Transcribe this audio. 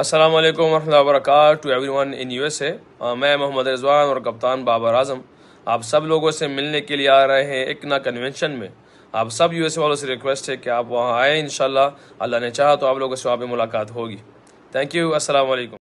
अस्सलाम वालेकुम work to everyone in U S A मैं मोहम्मद रिजवान और कप्तान बाबर आजम आप सब लोगों से मिलने के लिए आ रहे हैं एक ना कन्वेंशन में आप सब यू एस ए वालों से रिक्वेस्ट है कि आप वहाँ आएँ इन अल्लाह ने चाहा तो आप लोगों से वहाँ पर मुलाकात होगी थैंक यू अस्सलाम